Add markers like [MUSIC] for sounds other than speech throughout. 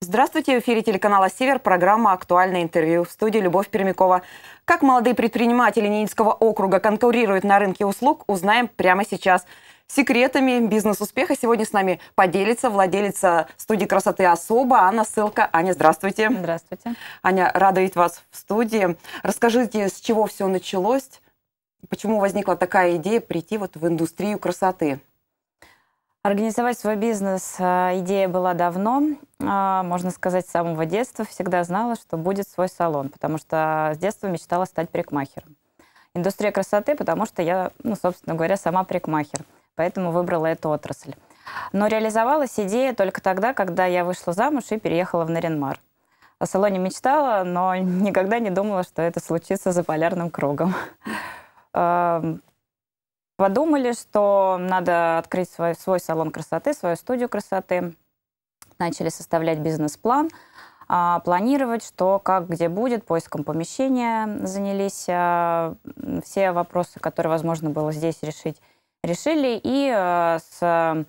Здравствуйте, в эфире телеканала «Север», программа «Актуальное интервью» в студии Любовь Пермякова. Как молодые предприниматели Ненецкого округа конкурируют на рынке услуг, узнаем прямо сейчас – секретами бизнес-успеха. Сегодня с нами поделится владелица э, студии красоты «Особа» Анна Ссылка. Аня, здравствуйте. Здравствуйте. Аня, рада видеть вас в студии. Расскажите, с чего все началось? Почему возникла такая идея прийти вот в индустрию красоты? Организовать свой бизнес э, идея была давно, э, можно сказать, с самого детства. Всегда знала, что будет свой салон, потому что с детства мечтала стать парикмахером. Индустрия красоты, потому что я, ну, собственно говоря, сама парикмахер поэтому выбрала эту отрасль. Но реализовалась идея только тогда, когда я вышла замуж и переехала в Наренмар. О салоне мечтала, но [LAUGHS] никогда не думала, что это случится за полярным кругом. [LAUGHS] Эм, подумали, что надо открыть свой, свой салон красоты, свою студию красоты. Начали составлять бизнес-план, а, планировать, что, как, где будет, поиском помещения занялись. А, все вопросы, которые возможно было здесь решить, решили и э, с э,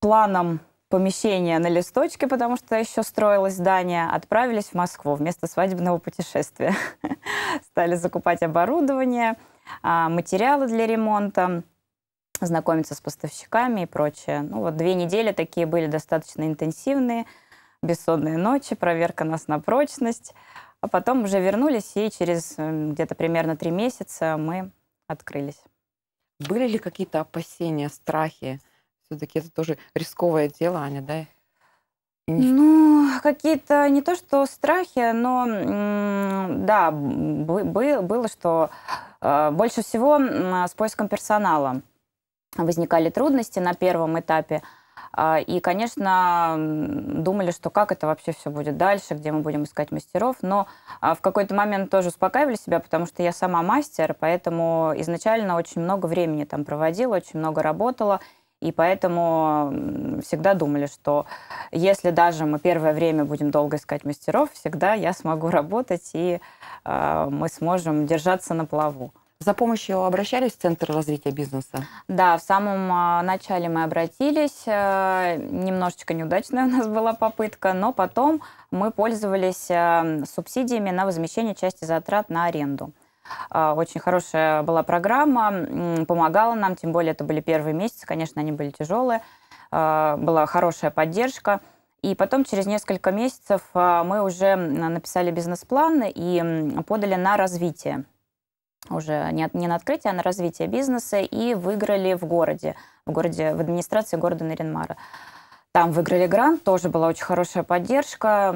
планом помещения на листочке, потому что еще строилось здание, отправились в Москву вместо свадебного путешествия. [LAUGHS] Стали закупать оборудование, а, материалы для ремонта, знакомиться с поставщиками и прочее. Ну вот две недели такие были достаточно интенсивные, бессонные ночи, проверка нас на прочность. А потом уже вернулись, и через э, где-то примерно три месяца мы открылись. Были ли какие-то опасения, страхи? Все-таки это тоже рисковое дело, Аня, да? Ну, какие-то не то что страхи, но да, было, что э, больше всего с поиском персонала возникали трудности на первом этапе. А, и, конечно, думали, что как это вообще все будет дальше, где мы будем искать мастеров. Но а, в какой-то момент тоже успокаивали себя, потому что я сама мастер, поэтому изначально очень много времени там проводила, очень много работала. И поэтому всегда думали, что если даже мы первое время будем долго искать мастеров, всегда я смогу [LAUGHS] работать, и а, мы сможем держаться на плаву. За помощью обращались в Центр развития бизнеса? Да, в самом а, начале мы обратились. Э, немножечко неудачная [LAUGHS] у нас была попытка, но потом мы пользовались э, субсидиями на возмещение части затрат на аренду. Э, очень хорошая была программа, помогала нам, тем более это были первые месяцы, конечно, они были тяжелые, была хорошая поддержка. И потом через несколько месяцев мы уже написали бизнес-план и подали на развитие уже не, не на открытие, а на развитие бизнеса, и выиграли в городе, в городе, в администрации города Наринмара. Там выиграли грант, тоже была очень хорошая поддержка,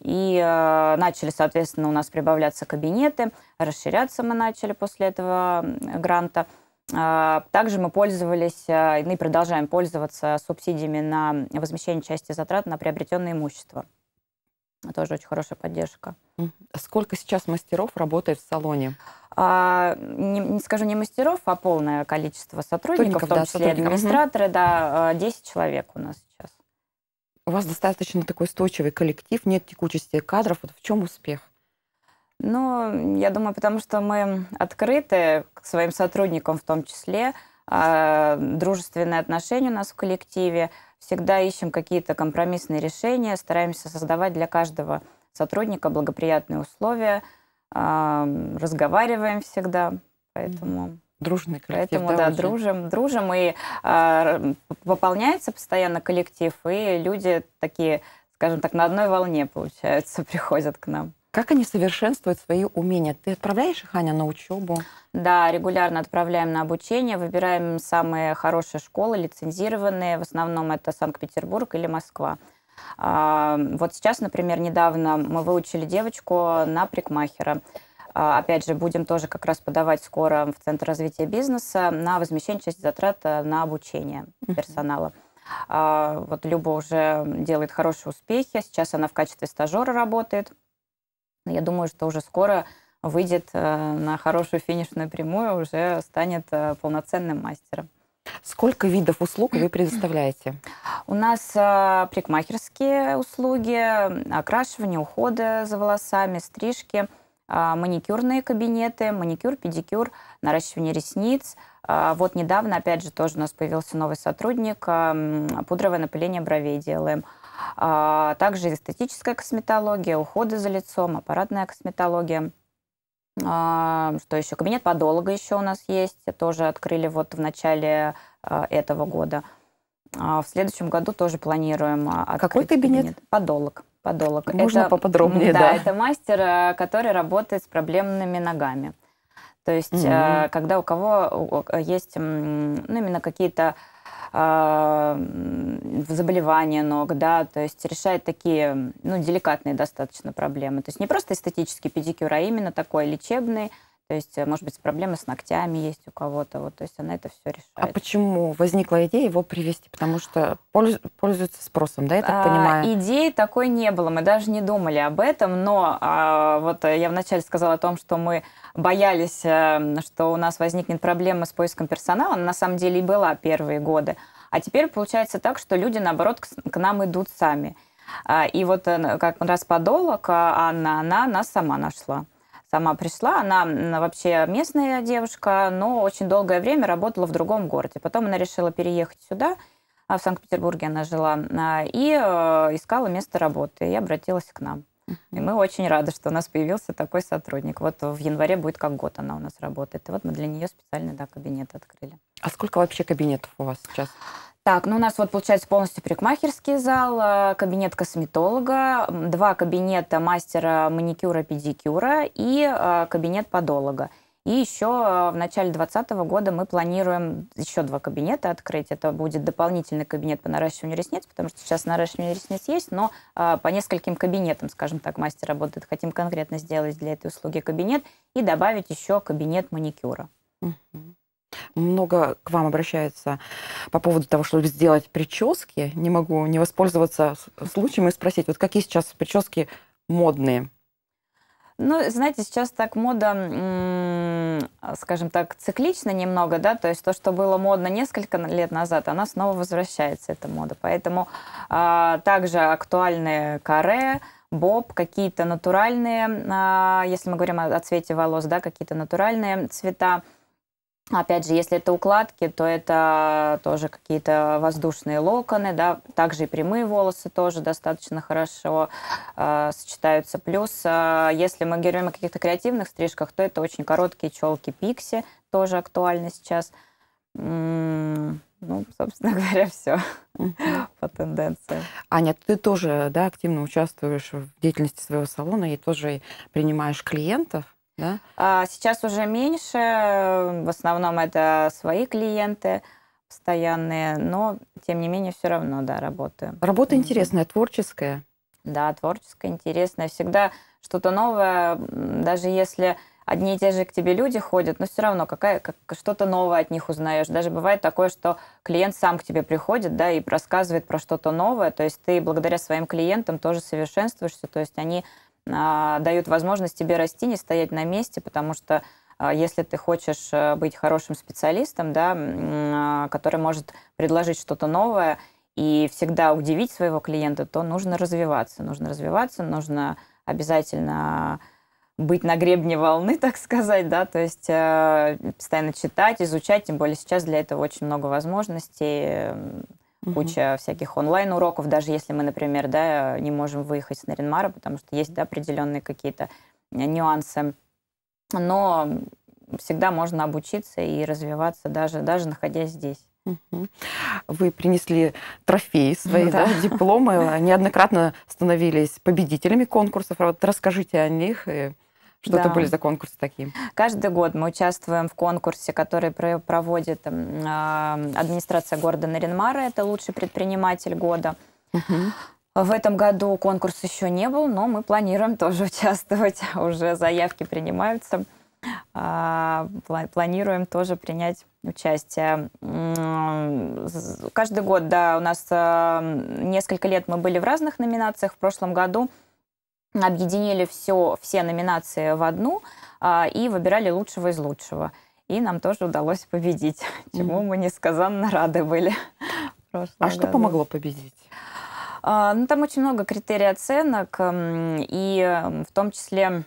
и э, начали, соответственно, у нас прибавляться кабинеты, расширяться мы начали после этого гранта. А, также мы пользовались э, и продолжаем пользоваться субсидиями на возмещение части затрат на приобретенное имущество тоже очень хорошая поддержка. А сколько сейчас мастеров работает в салоне? А, не, не скажу не мастеров, а полное количество сотрудников, Сотрудников, в том числе сотрудников. администраторы, да, 10 а, человек у нас сейчас. У вас достаточно такой устойчивый коллектив, нет текучести кадров. Вот в чем успех? Ну, я думаю, потому что мы открыты к своим сотрудникам в том числе, а, дружественные отношения у нас в коллективе, всегда ищем какие-то компромиссные решения, стараемся создавать для каждого сотрудника благоприятные условия, разговариваем всегда, поэтому... Дружный коллектив. Поэтому, да, да дружим, дружим, и э, пополняется постоянно коллектив, и люди такие, скажем так, на одной волне, получается, [LAUGHS] приходят к нам. Как они совершенствуют свои умения? Ты отправляешь их, Аня, на учебу? Да, регулярно отправляем на обучение, выбираем самые хорошие школы, лицензированные. В основном это Санкт-Петербург или Москва. А, вот сейчас, например, недавно мы выучили девочку на прикмахера. А, опять же, будем тоже как раз подавать скоро в Центр развития бизнеса на возмещение части затрат э, на обучение персонала. А, вот Люба уже делает хорошие успехи. Сейчас она в качестве стажера работает. Я думаю, что уже скоро выйдет э, на хорошую финишную прямую, уже станет э, полноценным мастером. Сколько видов услуг вы [CLEARS THROAT] предоставляете? У нас а, парикмахерские услуги, окрашивание, уходы за волосами, стрижки, а, маникюрные кабинеты, маникюр, педикюр, наращивание ресниц. А, вот недавно, опять же, тоже у нас появился новый сотрудник, эм, пудровое напыление бровей делаем – а также эстетическая косметология, уходы за лицом, аппаратная косметология. А, что еще? Кабинет подолога еще у нас есть. Тоже открыли вот в начале а, этого года. А в следующем году тоже планируем а, открыть Какой кабинет? кабинет? Подолог. Подолог. Можно это, поподробнее, да, да. Это мастер, а, который работает с проблемными ногами. То есть, mm-hmm. когда у кого есть ну, именно какие-то э, а, заболевания ног, да, то есть решает такие, ну, деликатные достаточно проблемы. То есть не просто эстетический педикюр, а именно такой лечебный, то есть, э, может быть, проблемы с ногтями есть у кого-то. Вот, то есть она это все а решает. А почему возникла идея его привести? Потому что польз, пользуется спросом, да, я так а, понимаю? Идеи такой не было. Мы даже не думали об этом. Но а, вот э, я вначале сказала о том, что мы боялись, эм, что у нас возникнет проблема с поиском персонала. Она на самом деле и была первые годы. А теперь получается так, что люди, наоборот, к, к нам идут сами. А, и вот э, как раз подолог а, Анна, она нас сама нашла сама пришла. Она вообще местная девушка, но очень долгое время работала в другом городе. Потом она решила переехать сюда, а, в Санкт-Петербурге она жила, а, и э, искала место работы, и обратилась к нам. И мы очень рады, что у нас появился такой сотрудник. Вот в январе будет как год она у нас работает. И вот мы для нее специально да, кабинет открыли. А сколько вообще кабинетов у вас сейчас? Так, ну у нас вот получается полностью парикмахерский зал, э, кабинет косметолога, два кабинета мастера маникюра, педикюра и э, кабинет подолога. И еще э, в начале 2020 года мы планируем еще два кабинета открыть. Это будет дополнительный кабинет по наращиванию ресниц, потому что сейчас наращивание ресниц есть, но по нескольким кабинетам, скажем так, мастер работает. Хотим конкретно сделать для этой услуги кабинет и добавить еще кабинет маникюра. Угу. Много к вам обращается по поводу того, чтобы сделать прически. Не могу не воспользоваться случаем и спросить, вот какие сейчас прически модные? Ну, знаете, сейчас так мода, скажем так, циклично немного, да, то есть то, что было модно несколько лет назад, она снова возвращается, эта мода. Поэтому а, также актуальны каре, боб, какие-то натуральные, а, если мы говорим о, о цвете волос, да, какие-то натуральные цвета, Опять же, если это укладки, то это тоже какие-то воздушные локоны, да, также и прямые волосы тоже достаточно хорошо э, сочетаются. Плюс, э, если мы говорим о каких-то креативных стрижках, то это очень короткие челки пикси, тоже актуальны сейчас. ну, собственно [LAUGHS] говоря, все по тенденции. Аня, а ты тоже да, активно участвуешь в деятельности своего салона и тоже принимаешь клиентов. Да? А сейчас уже меньше, в основном это свои клиенты постоянные, но тем не менее все равно, да, работаем. Работа интересная, творческая. Да, творческая, интересная, всегда что-то новое, даже если одни и те же к тебе люди ходят, но все равно какая, как, что-то новое от них узнаешь. Даже бывает такое, что клиент сам к тебе приходит, да, и рассказывает про что-то новое, то есть ты благодаря своим клиентам тоже совершенствуешься, то есть они а, дают возможность тебе расти, не стоять на месте, потому что а, если ты хочешь э, быть хорошим специалистом, да, а, который может предложить что-то новое и всегда удивить своего клиента, то нужно развиваться. Нужно развиваться, нужно обязательно быть на гребне волны, [LAUGHS] так сказать, да, то есть э, постоянно читать, изучать, тем более сейчас для этого очень много возможностей угу. куча всяких онлайн-уроков, даже если мы, например, да, не можем выехать с Наринмара, потому что есть да, определенные какие-то э, нюансы. Но всегда можно обучиться и развиваться, даже, даже находясь здесь. Вы принесли трофеи [LAUGHS] свои, да. Да, дипломы, неоднократно становились победителями конкурсов. А вот расскажите о них и что-то да. были за конкурсы такие? Каждый год мы участвуем в конкурсе, который проводит эм, а, администрация города Наринмара. Это лучший предприниматель года. В этом году конкурс еще не был, но мы планируем тоже [LAUGHS] участвовать. Уже заявки принимаются. А, планируем тоже принять участие. Каждый год, да, у нас э, несколько лет мы были в разных номинациях. В прошлом году объединили все, все номинации в одну а, и выбирали лучшего из лучшего. И нам тоже удалось победить, [LAUGHS] чему мы несказанно рады были. [LAUGHS] А что помогло победить? А, ну, там очень много критерий оценок, и в том числе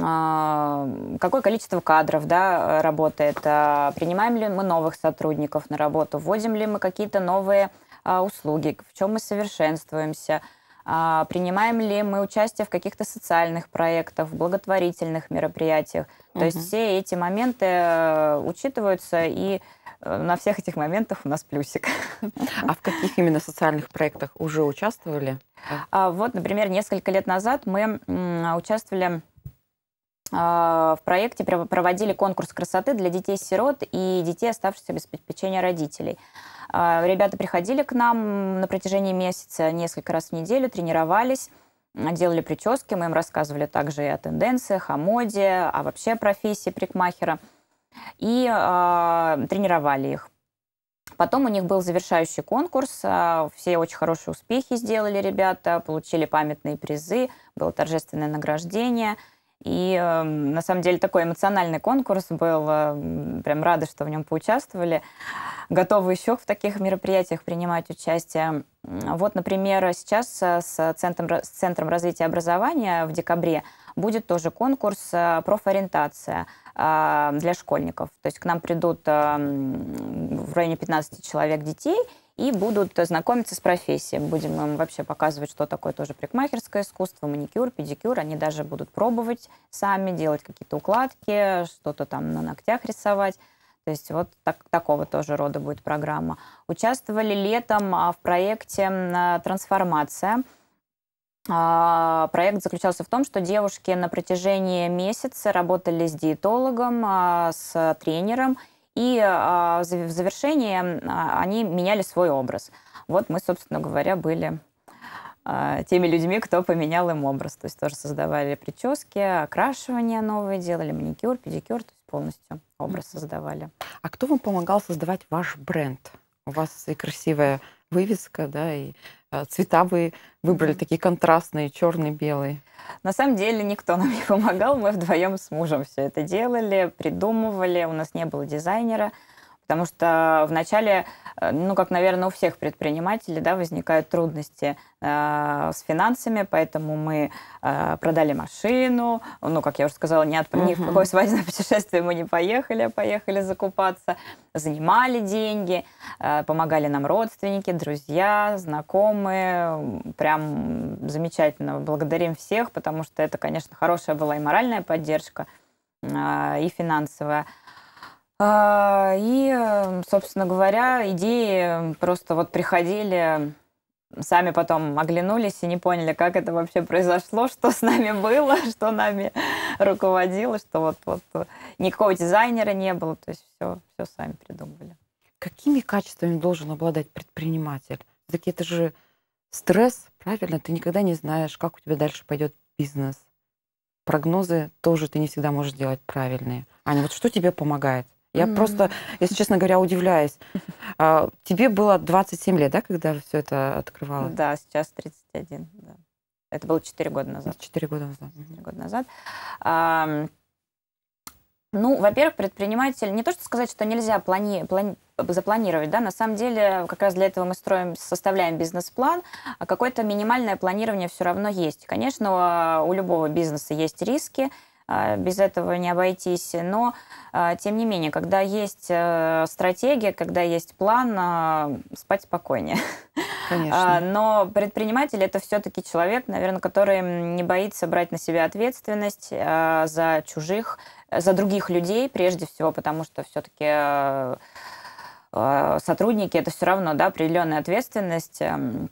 а, какое количество кадров да, работает, а, принимаем ли мы новых сотрудников на работу, вводим ли мы какие-то новые услуги, в чем мы совершенствуемся – а, принимаем ли мы участие в каких-то социальных проектах, благотворительных мероприятиях. Угу. То есть все эти моменты э, учитываются, и э, на всех этих моментах у нас плюсик. А в каких именно социальных проектах уже участвовали? А вот, например, несколько лет назад мы участвовали а, в проекте проводили конкурс красоты для детей-сирот и детей, оставшихся без попечения родителей. А, ребята приходили к нам на протяжении месяца несколько раз в неделю, тренировались, а, делали прически, мы им рассказывали также и о тенденциях, о моде, а вообще профессии парикмахера, и э, тренировали их. Потом у них был завершающий конкурс, все очень хорошие успехи сделали ребята, получили памятные призы, было торжественное награждение – и эм, на самом деле такой эмоциональный конкурс был, эм, прям рада, что в нем поучаствовали. Готовы еще в таких мероприятиях принимать участие. Вот, например, сейчас э, с Центром, с Центром развития образования в декабре будет тоже конкурс э, профориентация э, для школьников. То есть к нам придут эм, в районе 15 человек детей – и будут знакомиться с профессией. Будем им вообще показывать, что такое тоже прикмахерское искусство, маникюр, педикюр. Они даже будут пробовать сами делать какие-то укладки, что-то там на ногтях рисовать. То есть вот так, такого тоже рода будет программа. Участвовали летом а, в проекте «Трансформация». А, проект заключался в том, что девушки на протяжении месяца работали с диетологом, а, с тренером – и а, в завершении а, они меняли свой образ. Вот мы, собственно говоря, были а, теми людьми, кто поменял им образ. То есть тоже создавали прически, окрашивания новые делали, маникюр, педикюр, то есть полностью образ создавали. А кто вам помогал создавать ваш бренд? У вас и красивая вывеска, да, и Э, цвета вы выбрали такие контрастные, черный, белый? На самом деле никто нам [LAUGHS] не помогал, мы вдвоем с мужем все это делали, придумывали, у нас не было дизайнера. Потому что вначале, э, ну, как, наверное, у всех предпринимателей, да, возникают трудности э, с финансами, поэтому мы э, продали машину, ну, как я уже сказала, ни, от, uh-huh. ни в какое свадебное [LAUGHS] путешествие мы не поехали, а поехали закупаться, занимали деньги, э, помогали нам родственники, друзья, знакомые, прям замечательно, благодарим всех, потому что это, конечно, хорошая была и моральная поддержка, э, и финансовая. А, и, э, собственно говоря, идеи просто вот приходили, сами потом оглянулись и не поняли, как это вообще произошло, [LAUGHS] что с нами было, [LAUGHS] что нами руководило, что вот, вот э, никакого дизайнера не было, то есть все, все сами придумывали. Какими качествами должен обладать предприниматель? Так это же стресс, правильно? Ты никогда не знаешь, как у тебя дальше пойдет бизнес. Прогнозы тоже ты не всегда можешь делать правильные. Аня, вот что тебе помогает? Я mm-hmm. просто, если честно говоря, удивляюсь. [LAUGHS] А, тебе было 27 лет, да, когда все это открывалось? Да, сейчас 31. Да. Это было 4 года назад. 4 года назад. 4 года назад. А, ну, во-первых, предприниматель, не то что сказать, что нельзя плани, плани, запланировать, да, на самом деле как раз для этого мы строим, составляем бизнес-план, а какое-то минимальное планирование все равно есть. Конечно, у любого бизнеса есть риски, а, без этого не обойтись. Но, а, тем не менее, когда есть э, стратегия, когда есть план, а, спать спокойнее. Конечно. Но предприниматель это все-таки человек, наверное, который не боится брать на себя ответственность за чужих, за других людей прежде всего, потому что все-таки э, э, сотрудники это все равно да, определенная ответственность. Эм,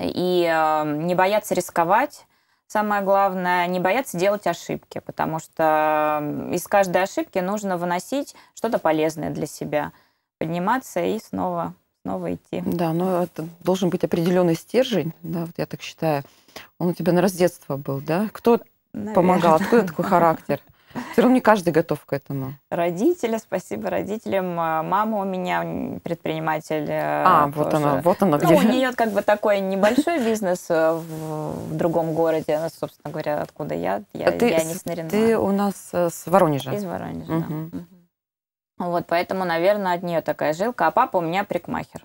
и не бояться рисковать Самое главное, не бояться делать ошибки, потому что из каждой ошибки нужно выносить что-то полезное для себя, подниматься и снова, снова идти. Да, но это должен быть определенный стержень, да, вот я так считаю. Он у тебя, на с детства был, да? Кто Наверное. помогал? Откуда [LAUGHS] такой характер? Все равно не каждый готов к этому. Родители, спасибо родителям. А, мама у меня предприниматель. Э, а, тоже. вот она, вот она ну, где. у нее как бы такой небольшой бизнес э, в, в другом городе. Она, собственно говоря, откуда я, я, ты, я не снарена. Ты у нас э, с Воронежа. Из Воронежа, угу. да. Вот, поэтому, наверное, от нее такая жилка. А папа у меня прикмахер.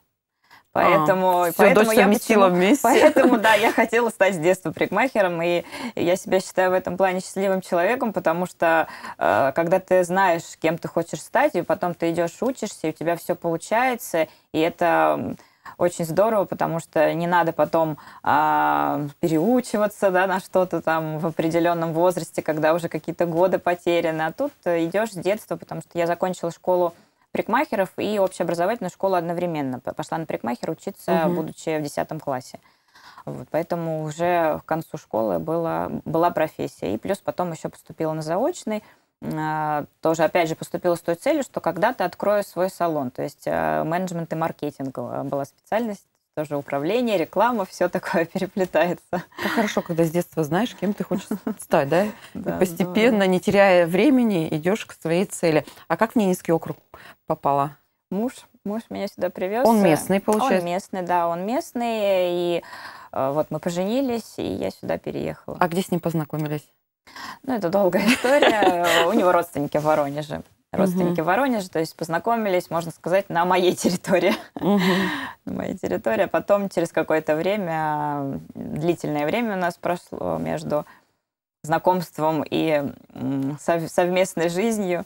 Поэтому, а, поэтому дочь я почему, вместе. Поэтому, да, я [LAUGHS] хотела стать с детства парикмахером, и я себя считаю в этом плане счастливым человеком, потому что э, когда ты знаешь, кем ты хочешь стать, и потом ты идешь, учишься, и у тебя все получается, и это очень здорово, потому что не надо потом э, переучиваться да, на что-то там в определенном возрасте, когда уже какие-то годы потеряны. А тут э, идешь с детства, потому что я закончила школу парикмахеров и общеобразовательную школу одновременно. Пошла на парикмахер учиться, угу. будучи в 10 классе. Вот, поэтому уже к концу школы была, была профессия. И плюс потом еще поступила на заочный. А, тоже, опять же, поступила с той целью, что когда-то открою свой салон. То есть а, менеджмент и маркетинг а, была специальность тоже управление, реклама, все такое [LAUGHS] переплетается. Как хорошо, когда с детства знаешь, кем ты хочешь [LAUGHS] стать, да? да И постепенно, да. не теряя времени, идешь к своей цели. А как в Ненецкий округ попала? Муж. Муж меня сюда привез. Он местный, получается? Он местный, да, он местный. И э, вот мы поженились, и я сюда переехала. А где с ним познакомились? Ну, это долгая история. [LAUGHS] У него родственники в Воронеже родственники угу. в Воронеже, то есть познакомились, можно сказать, на моей территории. Угу. [LAUGHS] на моей территории. А потом через какое-то время, длительное время у нас прошло между знакомством и совместной жизнью,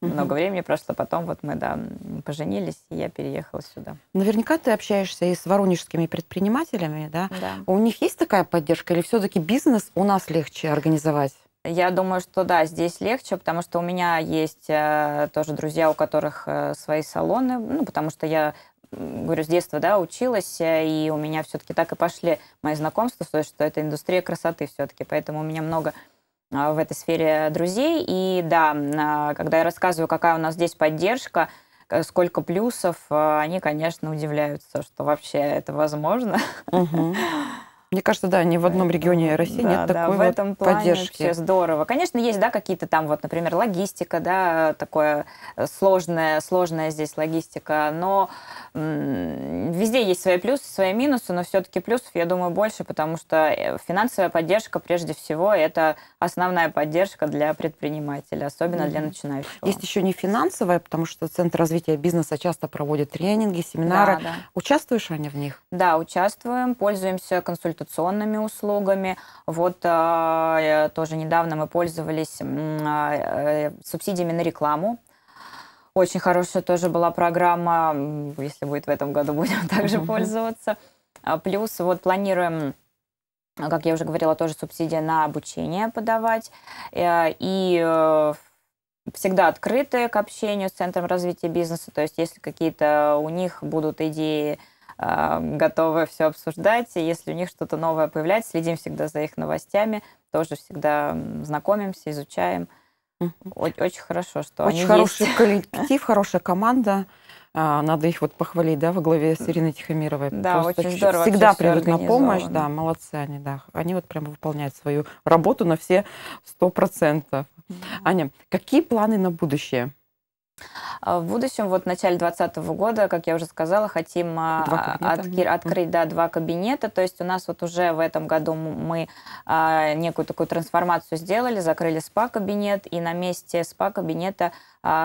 много времени прошло, потом вот мы, да, поженились, и я переехала сюда. Наверняка ты общаешься и с воронежскими предпринимателями, да? Да. У них есть такая поддержка или все-таки бизнес у нас легче организовать? Я думаю, что да, здесь легче, потому что у меня есть э, тоже друзья, у которых э, свои салоны, ну, потому что я говорю, с детства, да, училась, и у меня все-таки так и пошли мои знакомства, то есть, что это индустрия красоты все-таки, поэтому у меня много э, в этой сфере друзей, и да, э, когда я рассказываю, какая у нас здесь поддержка, э, сколько плюсов, э, они, конечно, удивляются, что вообще это возможно. Uh-huh. [LAUGHS] Мне кажется, да, ни в одном регионе России да, нет да, такой в вот этом плане поддержки. Все здорово. Конечно, есть, да, какие-то там вот, например, логистика, да, такое э, сложная, сложная здесь логистика, но везде есть свои плюсы, свои минусы, но все-таки плюсов, я думаю, больше, потому что э, финансовая поддержка прежде всего это основная поддержка для предпринимателя, особенно mm-hmm. для начинающего. Есть еще не финансовая, потому что Центр развития бизнеса часто проводит тренинги, семинары. Да, да. Участвуешь, Аня, в них? Да, участвуем, пользуемся консультацией консультационными услугами. Вот а, э, тоже недавно мы пользовались а, э, субсидиями на рекламу. Очень хорошая тоже была программа, если будет в этом году, [LAUGHS] будем также пользоваться. А, плюс вот планируем как я уже говорила, тоже субсидия на обучение подавать. Э, и всегда открытые к общению с Центром развития бизнеса. То есть, если какие-то у них будут идеи готовы все обсуждать. И если у них что-то новое появляется, следим всегда за их новостями, тоже всегда знакомимся, изучаем. Очень, хорошо, что Очень они хороший есть. коллектив, [LAUGHS] хорошая команда. А, надо их вот похвалить, да, во главе с Ириной Тихомировой. Да, Просто очень здорово. Всегда придут на помощь, да, молодцы они, да. Они вот прям выполняют свою работу на все сто процентов. Mm-hmm. Аня, какие планы на будущее? А в будущем, вот в начале 2020 года, как я уже сказала, хотим а, а, открыть, открыть да, два кабинета. То есть у нас вот уже в этом году мы некую такую трансформацию сделали, закрыли спа-кабинет, и на месте спа-кабинета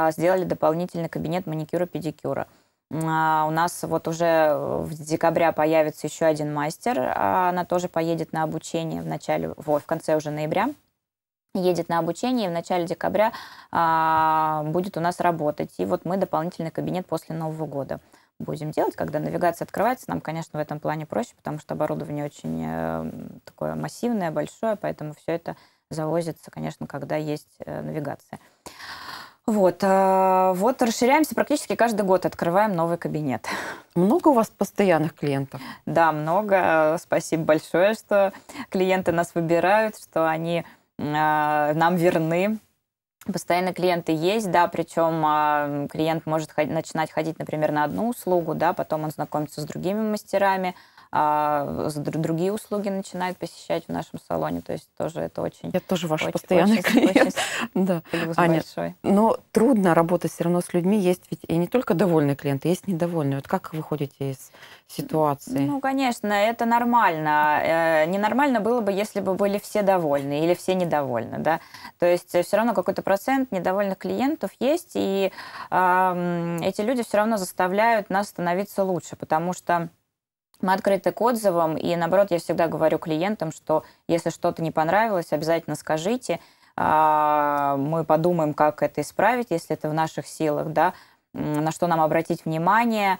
сделали дополнительный кабинет маникюра-педикюра. У нас вот уже э, в декабря появится еще один мастер, она тоже поедет на обучение в начале, в конце уже ноября едет на обучение, и в начале декабря а, будет у нас работать. И вот мы дополнительный кабинет после Нового года будем делать, когда навигация открывается. Нам, конечно, в этом плане проще, потому что оборудование очень э, такое массивное, большое, поэтому все это завозится, конечно, когда есть э, навигация. Вот, э, вот расширяемся практически каждый год, открываем новый кабинет. [LAUGHS] Много у вас постоянных клиентов? Да, много. Спасибо большое, что клиенты нас выбирают, что они а, нам верны. Постоянно клиенты есть, да, причем а, клиент может начинать ходить, например, на одну услугу, да, потом он знакомится с другими мастерами, а, другие услуги начинают посещать в нашем салоне. То есть тоже это очень... Я тоже ваш очень, постоянный очень, клиент. Очень [LAUGHS] да. Аня, большой. но трудно работать все равно с людьми. Есть ведь и не только довольные клиенты, есть недовольные. Вот как вы выходите из ситуации? Ну, конечно, это нормально. Э, ненормально было бы, если бы были все довольны или все недовольны, да. То есть все равно какой-то процент недовольных клиентов есть, и э, эти люди все равно заставляют нас становиться лучше, потому что мы открыты к отзывам, и наоборот, я всегда говорю клиентам, что если что-то не понравилось, обязательно скажите, а, мы подумаем, как это исправить, если это в наших силах, да, на что нам обратить внимание.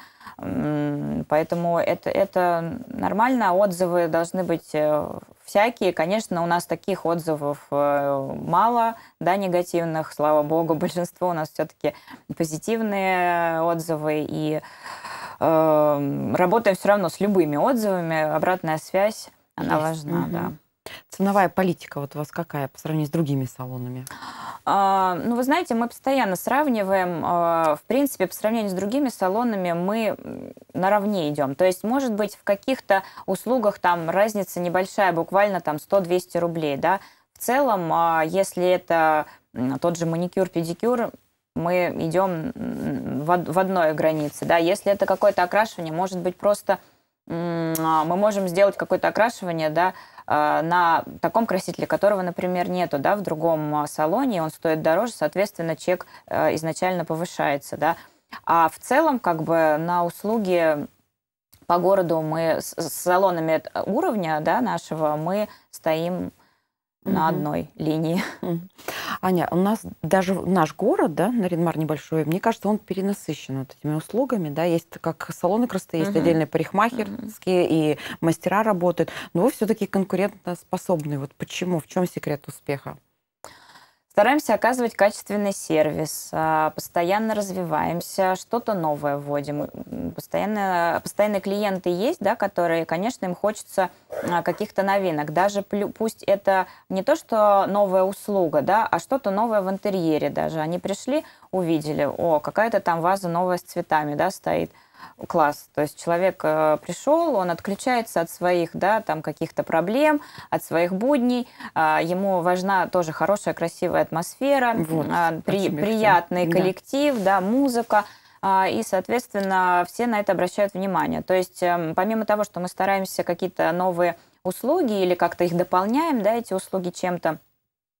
Поэтому это, это нормально. Отзывы должны быть э, всякие. Конечно, у нас таких отзывов э, мало, да, негативных. Слава богу, [LAUGHS] большинство у нас все-таки позитивные отзывы. И Эм, работаем все равно с любыми отзывами, обратная связь, она Есть. важна, угу. да. Ценовая политика вот у вас какая по сравнению с другими салонами? А, ну, вы знаете, мы постоянно сравниваем. А, в принципе, по сравнению с другими салонами мы наравне идем. То есть, может быть, в каких-то услугах там разница небольшая, буквально там 100-200 рублей, да. В целом, а, если это тот же маникюр, педикюр, мы идем в одной границе. Да? Если это какое-то окрашивание, может быть, просто а, мы можем сделать какое-то окрашивание да, а, на таком красителе, которого, например, нету да, в другом а, салоне, он стоит дороже, соответственно, чек э, изначально повышается. Да? А в целом, как бы на услуги по городу мы с салонами э, уровня да, нашего мы стоим угу. на одной линии. Аня, у нас даже наш город, да, Наринмар небольшой, мне кажется, он перенасыщен вот этими услугами, да, есть как салоны красоты, есть угу. отдельные парикмахерские угу. и мастера работают, но вы все-таки конкурентоспособны. Вот почему, в чем секрет успеха? Стараемся оказывать качественный сервис, а, постоянно развиваемся, что-то новое вводим. Постоянно, постоянные клиенты есть, да, которые, конечно, им хочется а, каких-то новинок. Даже пусть это не то, что новая услуга, да, а что-то новое в интерьере даже. Они пришли, увидели, о, какая-то там ваза новая с цветами да, стоит – класс. То есть человек э, пришел, он отключается от своих, да, там каких-то проблем, от своих будней. А, ему важна тоже хорошая, красивая атмосфера, вот, а, при, приятный да. коллектив, да, музыка. А, и, соответственно, все на это обращают внимание. То есть, эм, помимо того, что мы стараемся какие-то новые услуги или как-то их дополняем, да, эти услуги чем-то,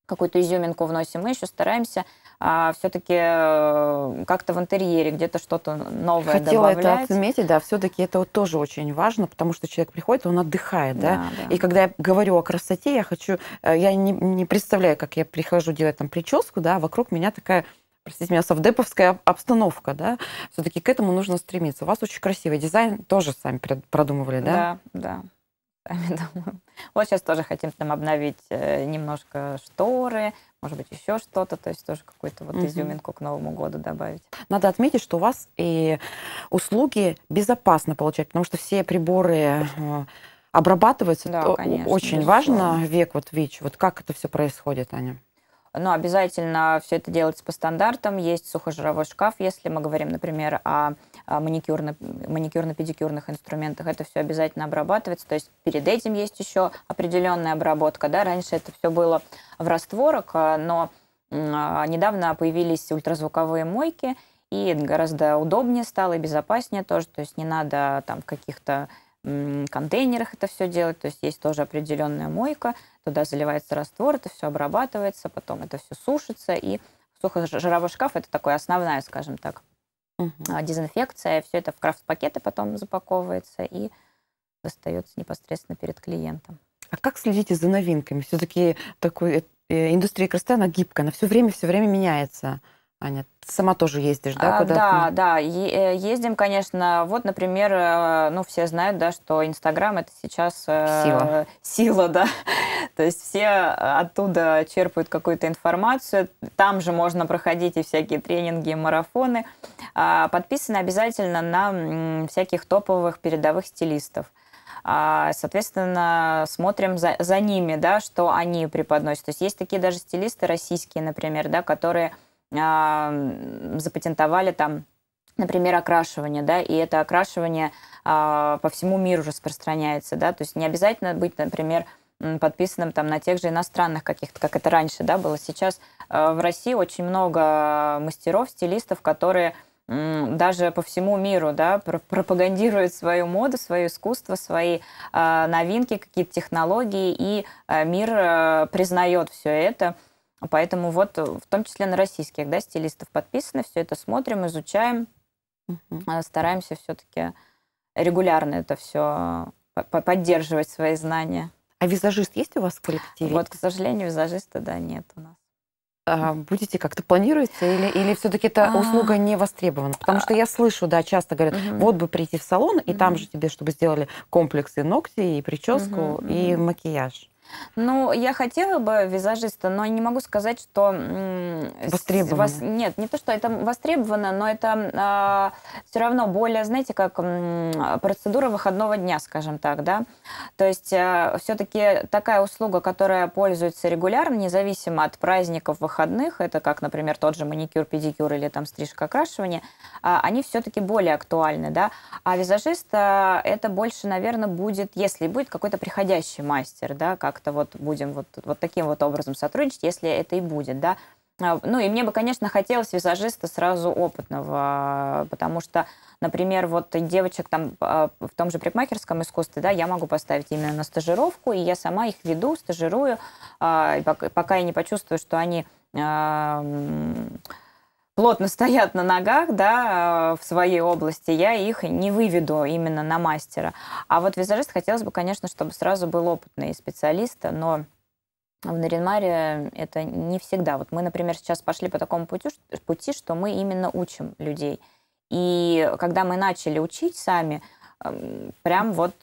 какую-то изюминку вносим, мы еще стараемся а, все-таки э, как-то в интерьере где-то что-то новое Хотела добавлять. Хотела это отметить, да, все-таки это вот тоже очень важно, потому что человек приходит, он отдыхает, да? Да, да. И когда я говорю о красоте, я хочу, э, я не, не представляю, как я прихожу делать там прическу, да, а вокруг меня такая простите меня, совдеповская обстановка, да, все-таки к этому нужно стремиться. У вас очень красивый дизайн, тоже сами продумывали, да? Да, да сами [LAUGHS] думаем. Вот сейчас тоже хотим там обновить э, немножко шторы, может быть, еще что-то, то есть тоже какую-то вот mm-hmm. изюминку к Новому году добавить. Надо отметить, что у вас и услуги безопасно получать, потому что все приборы э, обрабатываются. Да, конечно, очень безусловно. важно век вот ВИЧ. Вот как это все происходит, Аня? Но обязательно все это делается по стандартам. Есть сухожировой шкаф, если мы говорим, например, о маникюрно- маникюрно-педикюрных инструментах. Это все обязательно обрабатывается. То есть перед этим есть еще определенная обработка. Да? Раньше это все было в растворах а, но а, недавно появились ультразвуковые мойки, и гораздо удобнее стало и безопаснее тоже. То есть не надо там каких-то контейнерах это все делать, то есть есть тоже определенная мойка, туда заливается раствор, это все обрабатывается, потом это все сушится, и сухожировой шкаф это такая основная, скажем так, угу. дезинфекция, все это в крафт-пакеты потом запаковывается и достается непосредственно перед клиентом. А как следите за новинками? Все-таки такой э, индустрия красоты, она гибкая, она все время, все время меняется. Аня, ты сама тоже ездишь, да, а, куда-то? да, да, е- э, ездим, конечно. Вот, например, э, ну, все знают, да, что Инстаграм — это сейчас... Э, сила. да. [LAUGHS] То есть все э, оттуда черпают какую-то информацию. Там же можно проходить и всякие тренинги, и марафоны. А, подписаны обязательно на всяких топовых передовых стилистов а, соответственно, смотрим за, за ними, да, что они преподносят. То есть есть такие даже стилисты российские, например, да, которые запатентовали там например, окрашивание, да, и это окрашивание а, по всему миру распространяется, да, то есть не обязательно быть, например, подписанным там на тех же иностранных каких-то, как это раньше, да, было. Сейчас э, в России очень много мастеров, стилистов, которые даже по всему миру, да, пропагандируют свою моду, свое искусство, свои а, новинки, какие-то технологии, и э, мир э, признает все это, Поэтому вот э, в том числе на российских да, стилистов подписаны, все это смотрим, изучаем, угу. стараемся все-таки регулярно это все э, поддерживать свои знания. А визажист есть у вас в коллективе? Вот, к сожалению, визажиста, да, нет у нас. А будете как-то планируется или, или все-таки эта а. услуга не востребована? Потому что я слышу, да, часто говорят, вот бы прийти в салон, и там же тебе, чтобы сделали комплексы ногти, и прическу, и макияж. Ну, я хотела бы визажиста, но не могу сказать, что... Востребовано. Вас, нет, не то, что это востребовано, но это э, а, все равно более, знаете, как э, процедура выходного дня, скажем так, да? То есть э, а, все-таки такая услуга, которая пользуется регулярно, независимо от праздников, выходных, это как, например, тот же маникюр, педикюр или там стрижка, окрашивание, э, они все-таки более актуальны, да? А визажист э, это больше, наверное, будет, если будет какой-то приходящий мастер, да, как как-то вот будем вот, вот таким вот образом сотрудничать, если это и будет, да. А, ну, и мне бы, конечно, хотелось визажиста сразу опытного, потому что, например, вот девочек там а, в том же парикмахерском искусстве, да, я могу поставить именно на стажировку, и я сама их веду, стажирую, а, пока я не почувствую, что они плотно стоят на ногах, да, э, в своей области, я их не выведу именно на мастера. А вот визажист хотелось бы, конечно, чтобы сразу был опытный специалист, но в Наринмаре это не всегда. Вот мы, например, сейчас пошли по такому пути, пути, что мы именно учим людей. И когда мы начали учить сами, эм, прям вот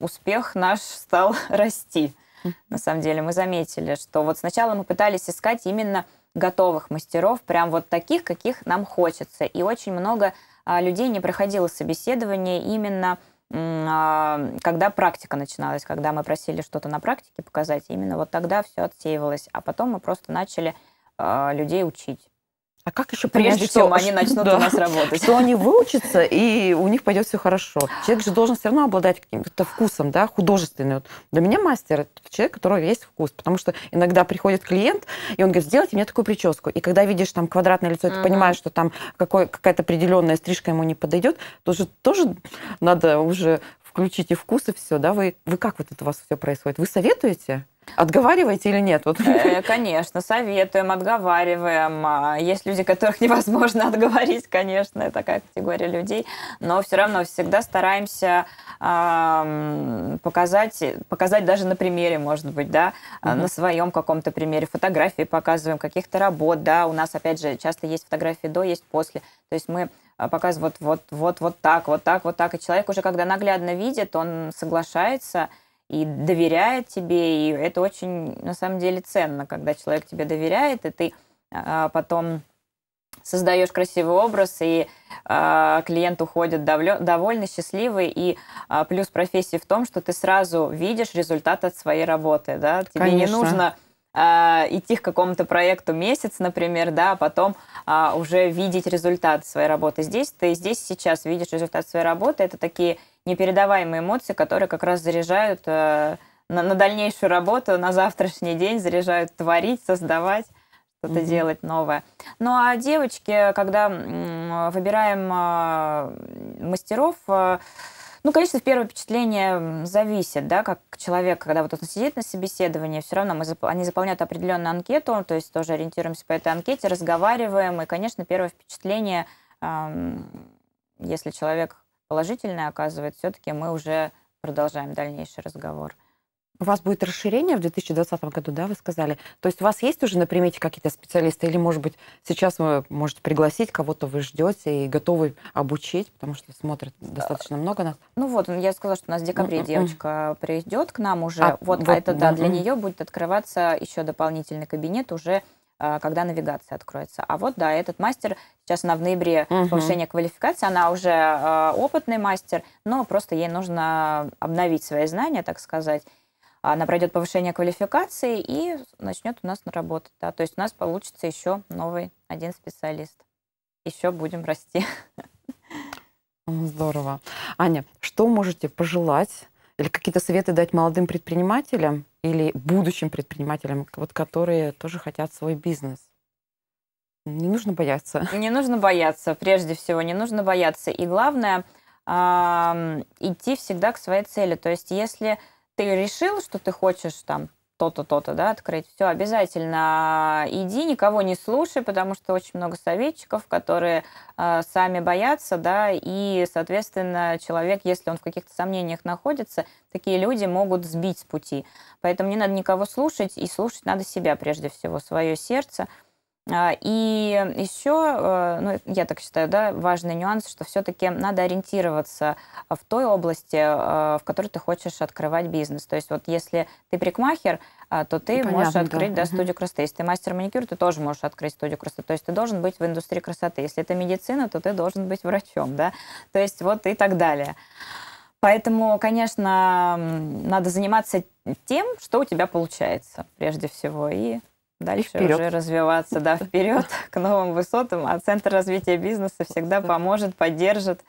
успех наш стал [LAUGHS] расти. Хм. На самом деле мы заметили, что вот сначала мы пытались искать именно готовых мастеров, прям вот таких, каких нам хочется. И очень много а, людей не проходило собеседование именно а, когда практика начиналась, когда мы просили что-то на практике показать, именно вот тогда все отсеивалось, а потом мы просто начали а, людей учить. А как еще понять, Прежде что, они начнут да, у нас работать. Что они выучатся, и у них пойдет все хорошо. Человек же должен все равно обладать каким-то вкусом, да, художественным. Вот для меня мастер – это человек, у которого есть вкус. Потому что иногда приходит клиент, и он говорит, сделайте мне такую прическу. И когда видишь там квадратное лицо, ты uh-huh. понимаешь, что там какой, какая-то определенная стрижка ему не подойдет, то же тоже надо уже включить и вкус, и все, да? Вы, вы как вот это у вас все происходит? Вы советуете? Отговариваете или нет? Вот. Э, конечно, советуем, отговариваем. А, есть люди, которых невозможно [LAUGHS] отговорить, конечно, такая категория людей. Но все равно всегда стараемся показать, показать даже на примере, может быть, да, угу. на своем каком-то примере. Фотографии показываем, каких-то работ, да. У нас, опять же, часто есть фотографии до, есть после. То есть мы а, показываем вот, вот, вот, вот так, вот так, вот так. И человек уже, когда наглядно видит, он соглашается – и доверяет тебе, и это очень, на самом деле, ценно, когда человек тебе доверяет, и ты а, потом создаешь красивый образ, и а, клиент уходит довлё- довольный, счастливый, и а, плюс профессии в том, что ты сразу видишь результат от своей работы, да, тебе Конечно. не нужно а, идти к какому-то проекту месяц, например, да, а потом а, уже видеть результат своей работы. Здесь ты здесь сейчас видишь результат своей работы. Это такие непередаваемые эмоции, которые как раз заряжают э, на, на дальнейшую работу, на завтрашний день, заряжают творить, создавать что-то mm-hmm. делать новое. Ну а девочки, когда м, выбираем э, мастеров, э, ну, конечно, первое впечатление зависит, да, как человек, когда вот он сидит на собеседовании, все равно мы, они заполняют определенную анкету, то есть тоже ориентируемся по этой анкете, разговариваем, и, конечно, первое впечатление, э, если человек положительное оказывает, все-таки мы уже продолжаем дальнейший разговор. У вас будет расширение в 2020 году, да, вы сказали? То есть у вас есть уже на примете какие-то специалисты? Или, может быть, сейчас вы можете пригласить кого-то, вы ждете и готовы обучить, потому что смотрят э, достаточно много нас? Ну вот, я сказала, что у нас в декабре mm-hmm. девочка придет к нам уже. А, вот, а вот, а это, да, да, для м-м. нее будет открываться еще дополнительный кабинет уже Э, когда навигация откроется. А вот, да, этот мастер, сейчас она в ноябре угу. повышение квалификации, она уже э, опытный мастер, но просто ей нужно обновить свои знания, так сказать. Она пройдет повышение квалификации и начнет у нас работать. Да. То есть у нас получится еще новый один специалист. Еще будем расти. Здорово. Аня, что можете пожелать или какие-то советы дать молодым предпринимателям, или будущим предпринимателям, вот, которые тоже хотят свой бизнес? Не нужно бояться. [LAUGHS] Не нужно бояться, прежде всего, не нужно бояться. И главное, идти всегда к своей цели. То есть, если ты решил, что ты хочешь там то-то, то-то, да, открыть. Все, обязательно а, иди, никого не слушай, потому что очень много советчиков, которые э, сами боятся, да, и, соответственно, человек, если он в каких-то сомнениях находится, такие люди могут сбить с пути. Поэтому не надо никого слушать, и слушать надо себя прежде всего, свое сердце – а, и еще, э, ну, я так считаю, да, важный нюанс, что все-таки надо ориентироваться в той области, э, в которой ты хочешь открывать бизнес. То есть вот если ты прикмахер, э, то ты Понятно, можешь открыть да. Да, студию красоты. Если ты мастер маникюра, ты тоже можешь открыть студию красоты. То есть ты должен быть в индустрии красоты. Если это медицина, то ты должен быть врачом. Да? То есть вот и так далее. Поэтому, конечно, надо заниматься тем, что у тебя получается прежде всего. И дальше вперед. уже развиваться, да, вперед [LAUGHS] к новым высотам. А Центр развития бизнеса всегда поможет, поддержит,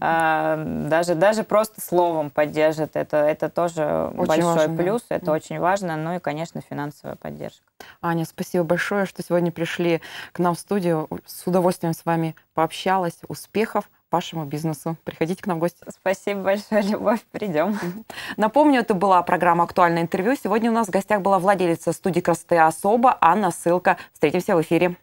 а, даже, даже просто словом поддержит. Это, это тоже очень большой важно. плюс, это да. очень важно. Ну и, конечно, финансовая поддержка. Аня, спасибо большое, что сегодня пришли к нам в студию. С удовольствием с вами пообщалась. Успехов, вашему бизнесу. Приходите к нам в гости. Спасибо большое, [LAUGHS] Любовь. Придем. Напомню, это была программа «Актуальное интервью». Сегодня у нас в гостях была владелица студии «Красоты особо» Анна Ссылка. Встретимся в эфире.